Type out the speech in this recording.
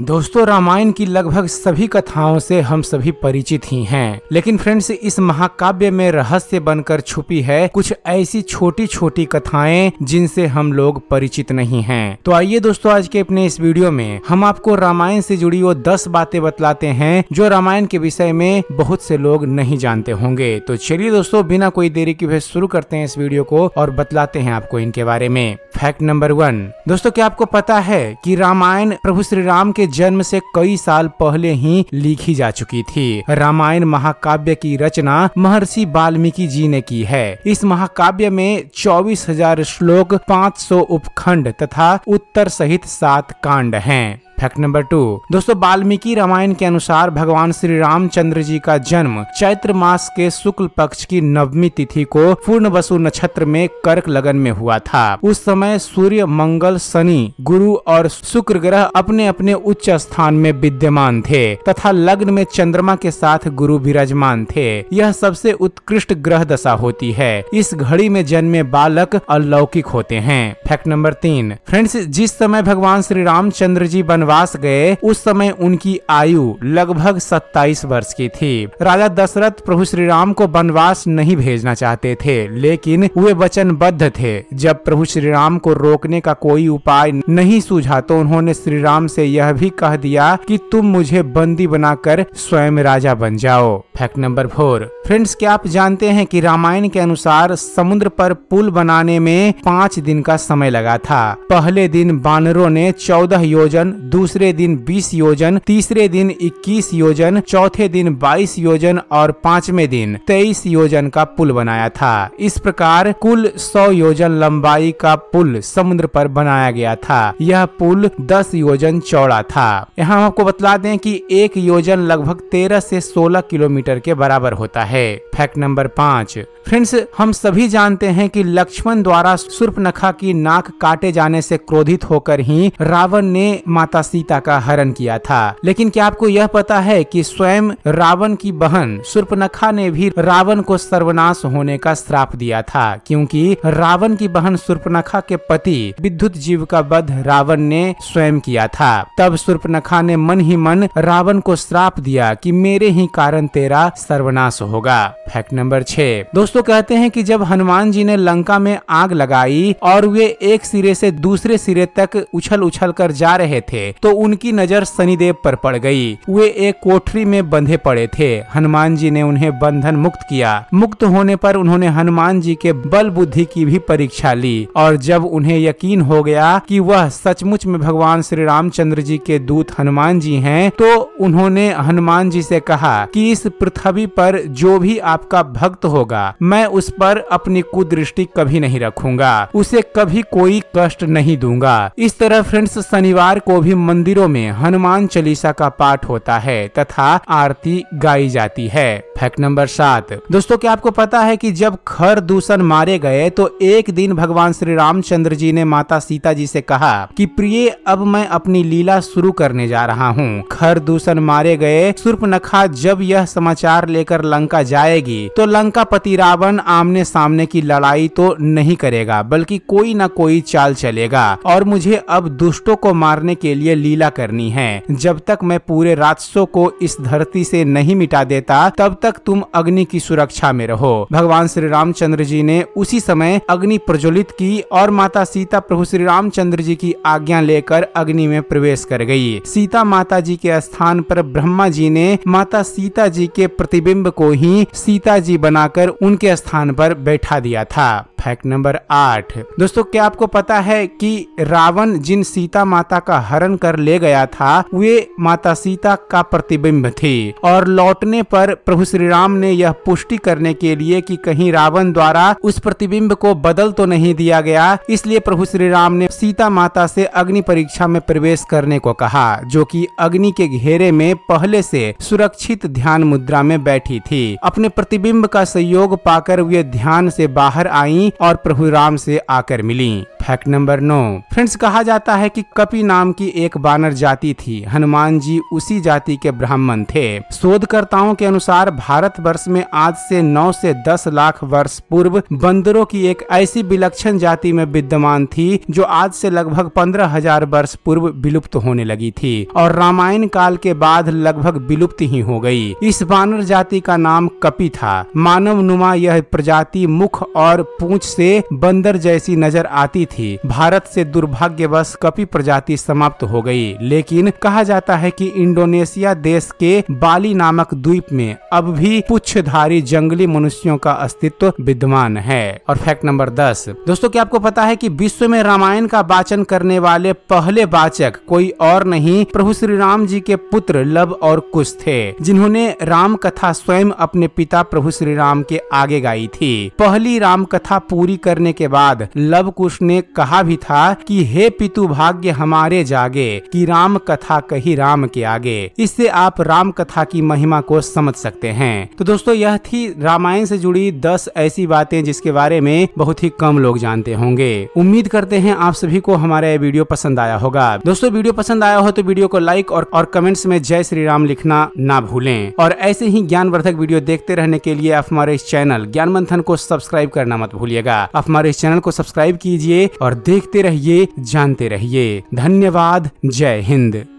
दोस्तों रामायण की लगभग सभी कथाओं से हम सभी परिचित ही हैं लेकिन फ्रेंड्स इस महाकाव्य में रहस्य बनकर छुपी है कुछ ऐसी छोटी छोटी कथाएं जिनसे हम लोग परिचित नहीं हैं तो आइए दोस्तों आज के अपने इस वीडियो में हम आपको रामायण से जुड़ी वो दस बातें बतलाते हैं जो रामायण के विषय में बहुत से लोग नहीं जानते होंगे तो चलिए दोस्तों बिना कोई देरी के हुए शुरू करते हैं इस वीडियो को और बतलाते हैं आपको इनके बारे में फैक्ट नंबर वन दोस्तों क्या आपको पता है की रामायण प्रभु श्री राम के जन्म से कई साल पहले ही लिखी जा चुकी थी रामायण महाकाव्य की रचना महर्षि वाल्मीकि जी ने की है इस महाकाव्य में चौबीस हजार श्लोक 500 उपखंड तथा उत्तर सहित सात कांड हैं। फैक्ट नंबर टू दोस्तों वाल्मीकि रामायण के अनुसार भगवान श्री रामचंद्र जी का जन्म चैत्र मास के शुक्ल पक्ष की नवमी तिथि को पूर्ण वसु नक्षत्र में कर्क लगन में हुआ था उस समय सूर्य मंगल शनि गुरु और शुक्र ग्रह अपने अपने उच्च स्थान में विद्यमान थे तथा लग्न में चंद्रमा के साथ गुरु विराजमान थे यह सबसे उत्कृष्ट ग्रह दशा होती है इस घड़ी में जन्मे बालक अलौकिक होते हैं फैक्ट नंबर तीन फ्रेंड्स जिस समय भगवान श्री रामचंद्र जी बन वनवास गए उस समय उनकी आयु लगभग सत्ताईस वर्ष की थी राजा दशरथ प्रभु श्री राम को वनवास नहीं भेजना चाहते थे लेकिन वे वचनबद्ध थे जब प्रभु श्री राम को रोकने का कोई उपाय नहीं सूझा तो उन्होंने श्री राम से यह भी कह दिया कि तुम मुझे बंदी बनाकर स्वयं राजा बन जाओ फैक्ट नंबर फोर फ्रेंड्स क्या आप जानते हैं कि रामायण के अनुसार समुद्र पर पुल बनाने में पाँच दिन का समय लगा था पहले दिन बानरों ने चौदह योजन दूसरे दिन बीस योजन तीसरे दिन इक्कीस योजन चौथे दिन बाईस योजन और पांचवे दिन तेईस योजन का पुल बनाया था इस प्रकार कुल सौ योजन लंबाई का पुल समुद्र पर बनाया गया था यह पुल दस योजन चौड़ा था यहाँ आपको बतला दें कि एक योजन लगभग तेरह से सोलह किलोमीटर के बराबर होता है फैक्ट नंबर पाँच फ्रेंड्स हम सभी जानते हैं कि लक्ष्मण द्वारा सुर्पनखा की नाक काटे जाने से क्रोधित होकर ही रावण ने माता सीता का हरण किया था लेकिन क्या आपको यह पता है कि स्वयं रावण की बहन सुर्पनखा ने भी रावण को सर्वनाश होने का श्राप दिया था क्योंकि रावण की बहन सुर्पनखा के पति विद्युत जीव का वध रावण ने स्वयं किया था तब सुर्पनखा ने मन ही मन रावण को श्राप दिया कि मेरे ही कारण तेरा सर्वनाश होगा फैक्ट नंबर छह दोस्तों कहते हैं कि जब हनुमान जी ने लंका में आग लगाई और वे एक सिरे से दूसरे सिरे तक उछल उछल कर जा रहे थे तो उनकी नजर शनिदेव पर पड़ गई वे एक कोठरी में बंधे पड़े थे हनुमान जी ने उन्हें बंधन मुक्त किया मुक्त होने पर उन्होंने हनुमान जी के बल बुद्धि की भी परीक्षा ली और जब उन्हें यकीन हो गया कि वह सचमुच में भगवान श्री रामचंद्र जी के दूत हनुमान जी हैं तो उन्होंने हनुमान जी से कहा कि इस पृथ्वी पर जो भी आपका भक्त होगा मैं उस पर अपनी कुदृष्टि कभी नहीं रखूंगा उसे कभी कोई कष्ट नहीं दूंगा इस तरह फ्रेंड्स शनिवार को भी मंदिरों में हनुमान चालीसा का पाठ होता है तथा आरती गाई जाती है फैक्ट नंबर सात दोस्तों क्या आपको पता है कि जब खर दूषण मारे गए तो एक दिन भगवान श्री रामचंद्र जी ने माता सीता जी से कहा कि प्रिय अब मैं अपनी लीला शुरू करने जा रहा हूँ खर दूषण मारे गए नखा जब यह समाचार लेकर लंका जाएगी तो लंका पति रावण आमने सामने की लड़ाई तो नहीं करेगा बल्कि कोई न कोई चाल चलेगा और मुझे अब दुष्टों को मारने के लिए लीला करनी है जब तक मैं पूरे राजस्व को इस धरती से नहीं मिटा देता तब तक तुम अग्नि की सुरक्षा में रहो भगवान श्री रामचंद्र जी ने उसी समय अग्नि प्रज्वलित की और माता सीता प्रभु श्री रामचंद्र जी की आज्ञा लेकर अग्नि में प्रवेश कर गयी सीता माता जी के स्थान पर ब्रह्मा जी ने माता सीता जी के प्रतिबिंब को ही सीता जी बनाकर उनके स्थान पर बैठा दिया था फैक्ट नंबर आठ दोस्तों क्या आपको पता है कि रावण जिन सीता माता का हरण कर ले गया था वे माता सीता का प्रतिबिंब थे और लौटने पर प्रभु श्री राम ने यह पुष्टि करने के लिए कि कहीं रावण द्वारा उस प्रतिबिंब को बदल तो नहीं दिया गया इसलिए प्रभु श्री राम ने सीता माता से अग्नि परीक्षा में प्रवेश करने को कहा जो कि अग्नि के घेरे में पहले से सुरक्षित ध्यान मुद्रा में बैठी थी अपने प्रतिबिंब का सहयोग पाकर वे ध्यान से बाहर आई और प्रभु राम से आकर मिली फैक्ट नंबर नौ फ्रेंड्स कहा जाता है कि कपि नाम की एक बानर जाति थी हनुमान जी उसी जाति के ब्राह्मण थे शोधकर्ताओं के अनुसार भारत वर्ष में आज से 9 से 10 लाख वर्ष पूर्व बंदरों की एक ऐसी विलक्षण जाति में विद्यमान थी जो आज से लगभग पंद्रह हजार वर्ष पूर्व विलुप्त होने लगी थी और रामायण काल के बाद लगभग विलुप्त ही हो गई इस बानर जाति का नाम कपि था मानव नुमा यह प्रजाति मुख और पूंछ से बंदर जैसी नजर आती थी थी भारत से दुर्भाग्यवश कपि प्रजाति समाप्त हो गई लेकिन कहा जाता है कि इंडोनेशिया देश के बाली नामक द्वीप में अब भी पुच्छधारी जंगली मनुष्यों का अस्तित्व विद्यमान है और फैक्ट नंबर दस दोस्तों क्या आपको पता है की विश्व में रामायण का वाचन करने वाले पहले वाचक कोई और नहीं प्रभु श्री राम जी के पुत्र लव और कुश थे जिन्होंने राम कथा स्वयं अपने पिता प्रभु श्री राम के आगे गाई थी पहली राम कथा पूरी करने के बाद लव कुश ने कहा भी था कि हे पितु भाग्य हमारे जागे कि राम कथा कही राम के आगे इससे आप राम कथा की महिमा को समझ सकते हैं तो दोस्तों यह थी रामायण से जुड़ी दस ऐसी बातें जिसके बारे में बहुत ही कम लोग जानते होंगे उम्मीद करते हैं आप सभी को हमारा ये वीडियो पसंद आया होगा दोस्तों वीडियो पसंद आया हो तो वीडियो को लाइक और, और कमेंट्स में जय श्री राम लिखना ना भूलें और ऐसे ही वर्धक वीडियो देखते रहने के लिए आप हमारे इस चैनल ज्ञान मंथन को सब्सक्राइब करना मत भूलिएगा आप हमारे इस चैनल को सब्सक्राइब कीजिए और देखते रहिए जानते रहिए धन्यवाद जय हिंद